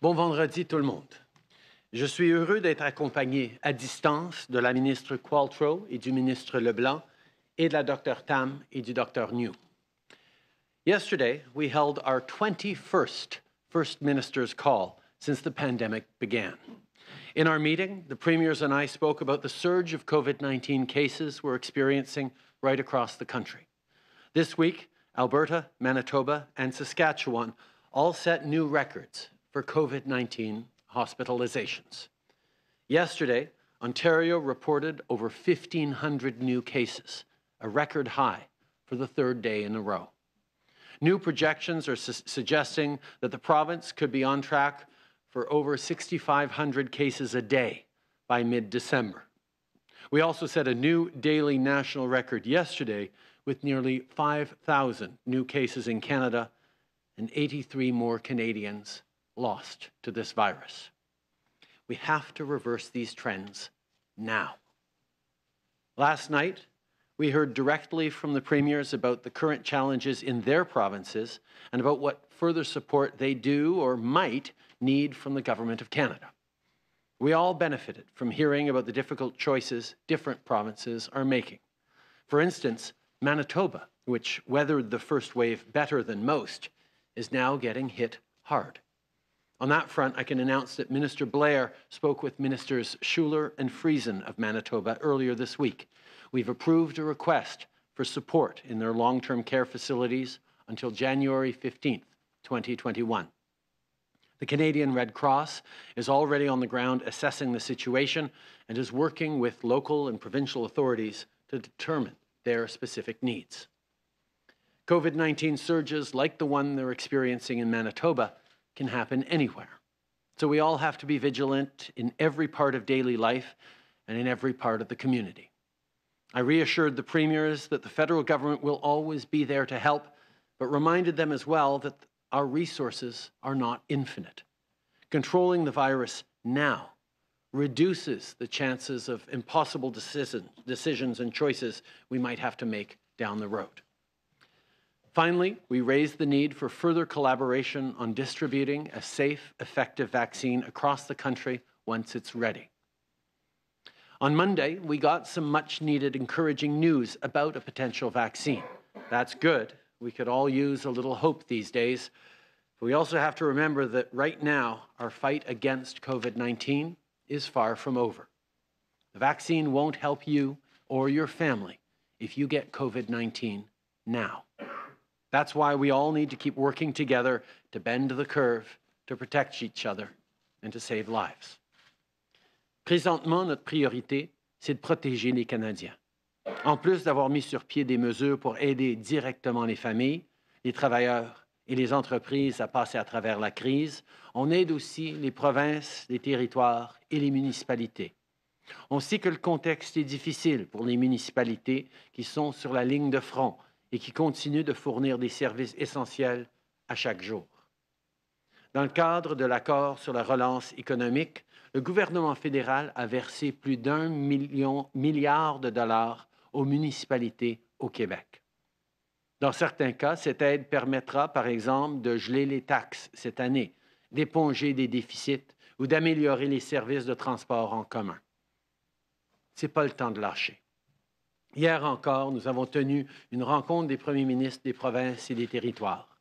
Bon vendredi tout le monde. Je suis heureux d'être accompagné à distance de la ministre Qualtrough et du ministre LeBlanc et de la docteur Tam et du docteur New. Yesterday, we held our 21st First Minister's Call since the pandemic began. In our meeting, the premiers and I spoke about the surge of COVID 19 cases we're experiencing right across the country. This week, Alberta, Manitoba, and Saskatchewan all set new records for COVID 19 hospitalizations. Yesterday, Ontario reported over 1,500 new cases, a record high for the third day in a row. New projections are su suggesting that the province could be on track for over 6,500 cases a day by mid December. We also set a new daily national record yesterday with nearly 5,000 new cases in Canada and 83 more Canadians lost to this virus. We have to reverse these trends now. Last night, we heard directly from the premiers about the current challenges in their provinces and about what further support they do or might need from the Government of Canada. We all benefited from hearing about the difficult choices different provinces are making. For instance, Manitoba, which weathered the first wave better than most, is now getting hit hard. On that front, I can announce that Minister Blair spoke with Ministers Schuler and Friesen of Manitoba earlier this week. We've approved a request for support in their long-term care facilities until January 15, 2021. The Canadian Red Cross is already on the ground assessing the situation and is working with local and provincial authorities to determine their specific needs. COVID 19 surges, like the one they're experiencing in Manitoba, can happen anywhere. So we all have to be vigilant in every part of daily life and in every part of the community. I reassured the premiers that the federal government will always be there to help, but reminded them as well that our resources are not infinite. Controlling the virus now reduces the chances of impossible decisions and choices we might have to make down the road. Finally, we raise the need for further collaboration on distributing a safe, effective vaccine across the country once it's ready. On Monday, we got some much needed encouraging news about a potential vaccine. That's good. We could all use a little hope these days. But we also have to remember that right now, our fight against COVID 19 is far from over. The vaccine won't help you or your family if you get COVID 19 now. That's why we all need to keep working together to bend the curve, to protect each other, and to save lives. Présentement, notre priorité, c'est de protéger les Canadiens. En plus d'avoir mis sur pied des mesures pour aider directement les familles, les travailleurs et les entreprises à passer à travers la crise, on aide aussi les provinces, les territoires et les municipalités. On sait que le contexte est difficile pour les municipalités qui sont sur la ligne de front et qui continue de fournir des services essentiels à chaque jour. Dans le cadre de l'accord sur la relance économique, le gouvernement fédéral a versé plus d'un milliard de dollars aux municipalités au Québec. Dans certains cas, cette aide permettra, par exemple, de geler les taxes cette année, d'éponger des déficits ou d'améliorer les services de transport en commun. Ce n'est pas le temps de lâcher. Hier encore, nous avons tenu une rencontre des premiers ministres des provinces et des territoires.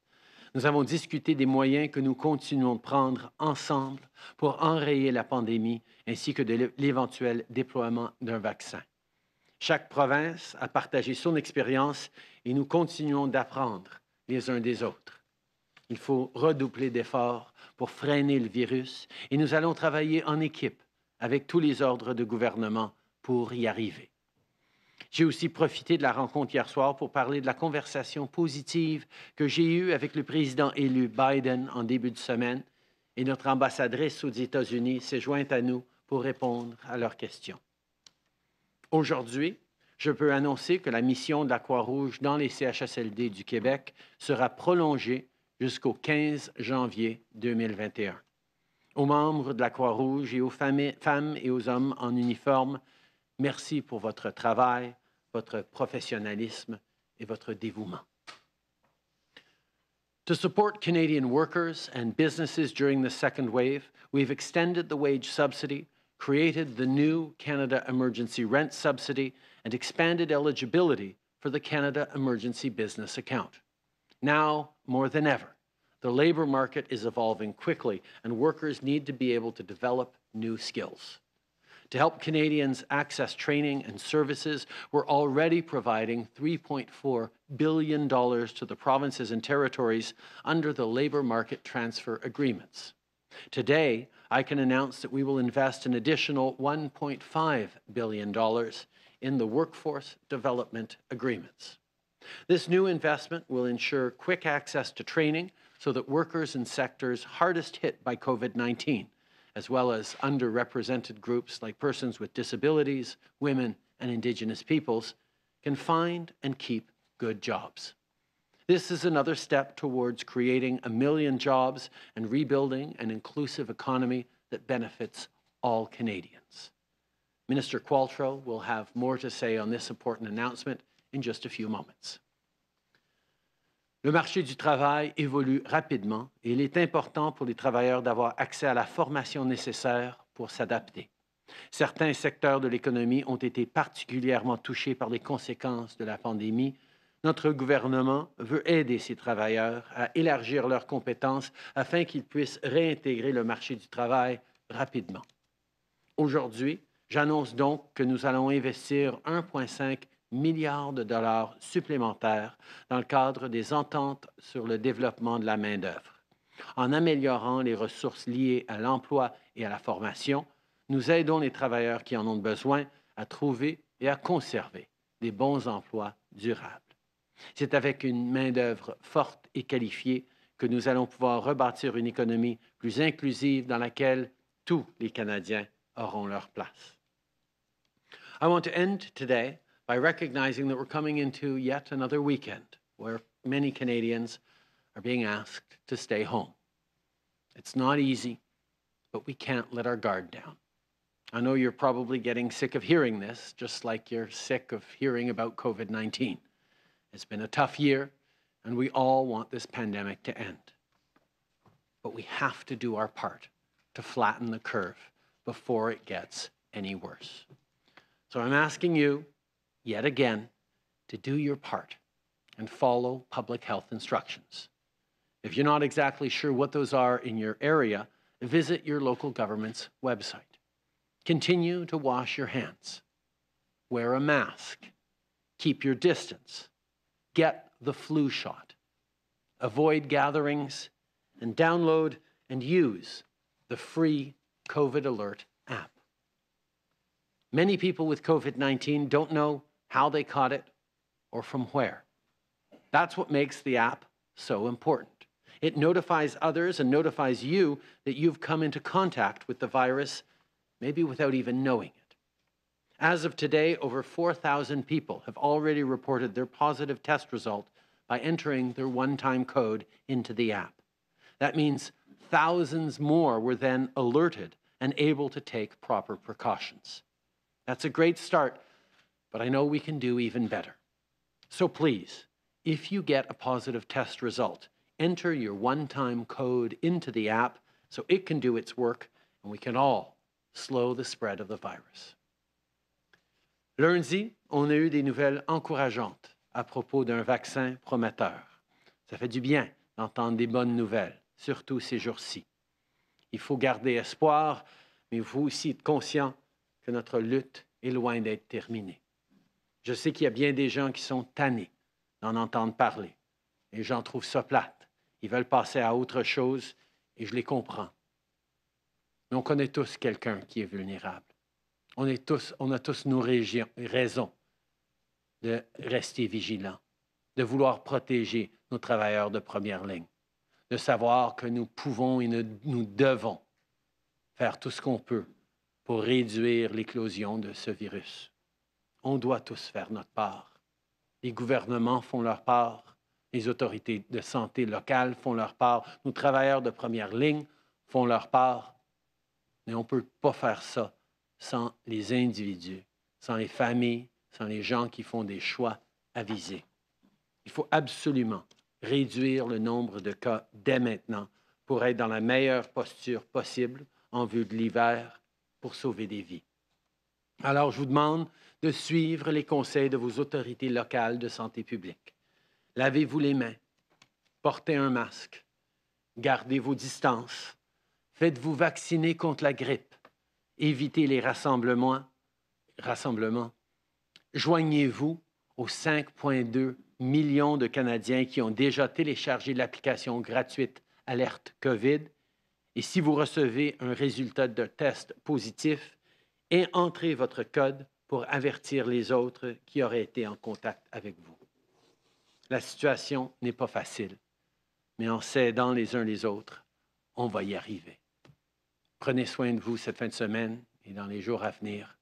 Nous avons discuté des moyens que nous continuons de prendre ensemble pour enrayer la pandémie ainsi que de l'éventuel déploiement d'un vaccin. Chaque province a partagé son expérience et nous continuons d'apprendre les uns des autres. Il faut redoubler d'efforts pour freiner le virus et nous allons travailler en équipe avec tous les ordres de gouvernement pour y arriver. J'ai aussi profité de la rencontre hier soir pour parler de la conversation positive que j'ai eue avec le président élu Biden en début de semaine et notre ambassadrice aux États-Unis s'est jointe à nous pour répondre à leurs questions. Aujourd'hui, je peux annoncer que la mission de la Croix-Rouge dans les CHSLD du Québec sera prolongée jusqu'au 15 janvier 2021. Aux membres de la Croix-Rouge et aux femmes et aux hommes en uniforme, merci pour votre travail, votre professionnalisme et votre dévouement. To support Canadian workers and businesses during the second wave, we've extended the wage subsidy, created the new Canada Emergency Rent Subsidy, and expanded eligibility for the Canada Emergency Business Account. Now, more than ever, the labour market is evolving quickly, and workers need to be able to develop new skills. To help Canadians access training and services, we're already providing $3.4 billion to the provinces and territories under the labour market transfer agreements. Today, I can announce that we will invest an additional $1.5 billion in the workforce development agreements. This new investment will ensure quick access to training so that workers in sectors hardest hit by COVID 19, as well as underrepresented groups like persons with disabilities, women, and indigenous peoples, can find and keep good jobs. This is another step towards creating a million jobs and rebuilding an inclusive economy that benefits all Canadians. Minister Qualtro will have more to say on this important announcement in just a few moments. Le marché du travail évolue rapidement et il est important pour les travailleurs d'avoir accès à la formation nécessaire pour s'adapter. Certains secteurs de l'économie ont été particulièrement touchés par les conséquences de la pandémie. Notre gouvernement veut aider ces travailleurs à élargir leurs compétences afin qu'ils puissent réintégrer le marché du travail rapidement. Aujourd'hui, j'annonce donc que nous allons investir 1,5 milliards de dollars supplémentaires dans le cadre des ententes sur le développement de la main-d'œuvre. En améliorant les ressources liées à l'emploi et à la formation, nous aidons les travailleurs qui en ont besoin à trouver et à conserver des bons emplois durables. C'est avec une main-d'œuvre forte et qualifiée que nous allons pouvoir rebâtir une économie plus inclusive dans laquelle tous les Canadiens auront leur place. want end today by recognizing that we're coming into yet another weekend where many Canadians are being asked to stay home. It's not easy, but we can't let our guard down. I know you're probably getting sick of hearing this, just like you're sick of hearing about COVID 19. It's been a tough year, and we all want this pandemic to end. But we have to do our part to flatten the curve before it gets any worse. So I'm asking you yet again, to do your part and follow public health instructions. If you're not exactly sure what those are in your area, visit your local government's website. Continue to wash your hands. Wear a mask. Keep your distance. Get the flu shot. Avoid gatherings and download and use the free COVID Alert app. Many people with COVID 19 don't know how they caught it, or from where. That's what makes the app so important. It notifies others and notifies you that you've come into contact with the virus, maybe without even knowing it. As of today, over 4,000 people have already reported their positive test result by entering their one time code into the app. That means thousands more were then alerted and able to take proper precautions. That's a great start but I know we can do even better. So please, if you get a positive test result, enter your one-time code into the app so it can do its work and we can all slow the spread of the virus. Lundi, on a eu des nouvelles encourageantes à propos d'un vaccin prometteur. Ça fait du bien d'entendre des bonnes nouvelles, surtout ces jours-ci. Il faut garder espoir, mais vous aussi être conscient que notre lutte est loin d'être terminée. Je sais qu'il y a bien des gens qui sont tannés d'en entendre parler. Et j'en trouve ça plate. Ils veulent passer à autre chose et je les comprends. Mais on connaît tous quelqu'un qui est vulnérable. On, est tous, on a tous nos raisons de rester vigilants, de vouloir protéger nos travailleurs de première ligne, de savoir que nous pouvons et nous devons faire tout ce qu'on peut pour réduire l'éclosion de ce virus on doit tous faire notre part. Les gouvernements font leur part, les autorités de santé locales font leur part, nos travailleurs de première ligne font leur part. Mais on ne peut pas faire ça sans les individus, sans les familles, sans les gens qui font des choix avisés. Il faut absolument réduire le nombre de cas dès maintenant pour être dans la meilleure posture possible en vue de l'hiver pour sauver des vies. Alors, je vous demande de suivre les conseils de vos autorités locales de santé publique. Lavez-vous les mains, portez un masque, gardez vos distances, faites-vous vacciner contre la grippe, évitez les rassemblements, rassemblements. joignez-vous aux 5,2 millions de Canadiens qui ont déjà téléchargé l'application gratuite Alerte COVID. Et si vous recevez un résultat de test positif, et entrez votre code pour avertir les autres qui auraient été en contact avec vous. La situation n'est pas facile, mais en s'aidant les uns les autres, on va y arriver. Prenez soin de vous cette fin de semaine et dans les jours à venir.